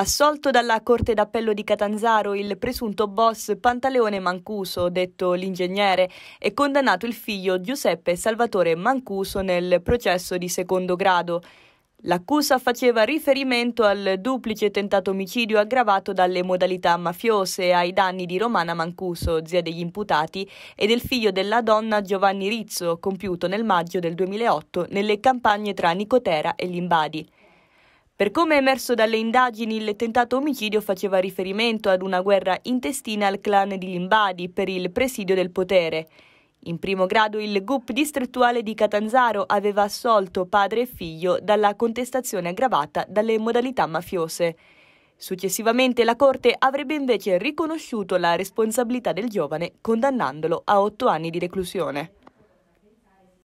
Assolto dalla Corte d'Appello di Catanzaro il presunto boss Pantaleone Mancuso, detto l'ingegnere, e condannato il figlio Giuseppe Salvatore Mancuso nel processo di secondo grado. L'accusa faceva riferimento al duplice tentato omicidio aggravato dalle modalità mafiose ai danni di Romana Mancuso, zia degli imputati, e del figlio della donna Giovanni Rizzo, compiuto nel maggio del 2008 nelle campagne tra Nicotera e Limbadi. Per come è emerso dalle indagini, il tentato omicidio faceva riferimento ad una guerra intestina al clan di Limbadi per il presidio del potere. In primo grado il GUP distrettuale di Catanzaro aveva assolto padre e figlio dalla contestazione aggravata dalle modalità mafiose. Successivamente la Corte avrebbe invece riconosciuto la responsabilità del giovane condannandolo a otto anni di reclusione.